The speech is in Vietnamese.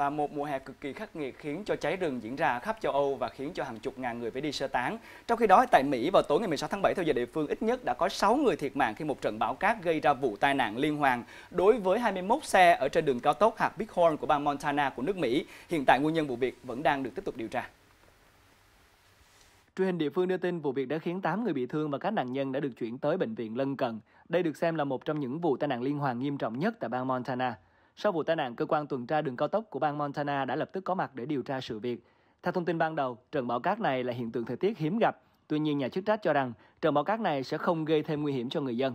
và một mùa hè cực kỳ khắc nghiệt khiến cho cháy rừng diễn ra khắp châu Âu và khiến cho hàng chục ngàn người phải đi sơ tán. Trong khi đó, tại Mỹ vào tối ngày 16 tháng 7 theo giờ địa phương, ít nhất đã có 6 người thiệt mạng khi một trận bão cát gây ra vụ tai nạn liên hoàn đối với 21 xe ở trên đường cao tốc hạt Bighorn của bang Montana của nước Mỹ. Hiện tại nguyên nhân vụ việc vẫn đang được tiếp tục điều tra. Truyền hình địa phương đưa tin vụ việc đã khiến 8 người bị thương và các nạn nhân đã được chuyển tới bệnh viện lân cận. Đây được xem là một trong những vụ tai nạn liên hoàn nghiêm trọng nhất tại bang Montana. Sau vụ tai nạn, cơ quan tuần tra đường cao tốc của bang Montana đã lập tức có mặt để điều tra sự việc. Theo thông tin ban đầu, trận bão cát này là hiện tượng thời tiết hiếm gặp. Tuy nhiên, nhà chức trách cho rằng trận bão cát này sẽ không gây thêm nguy hiểm cho người dân.